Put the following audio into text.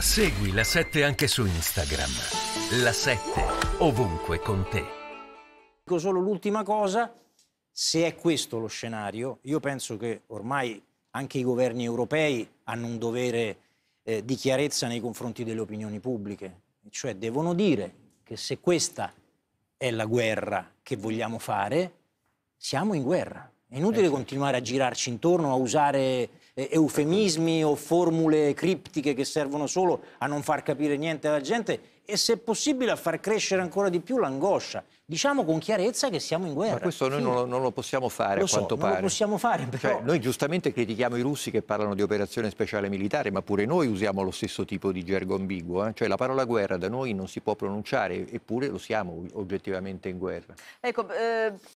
Segui la 7 anche su Instagram. La 7 ovunque con te. Dico solo l'ultima cosa, se è questo lo scenario, io penso che ormai anche i governi europei hanno un dovere eh, di chiarezza nei confronti delle opinioni pubbliche, cioè devono dire che se questa è la guerra che vogliamo fare, siamo in guerra. È inutile eh. continuare a girarci intorno, a usare eufemismi o formule criptiche che servono solo a non far capire niente alla gente e se possibile a far crescere ancora di più l'angoscia. Diciamo con chiarezza che siamo in guerra. Ma questo noi non lo, non lo, possiamo fare lo so, a quanto non pare. Non lo possiamo fare cioè, però... Cioè, noi giustamente critichiamo i russi che parlano di operazione speciale militare, ma pure noi usiamo lo stesso tipo di gergo ambiguo. Eh? Cioè la parola guerra da noi non si può pronunciare, eppure lo siamo oggettivamente in guerra. Ecco, eh,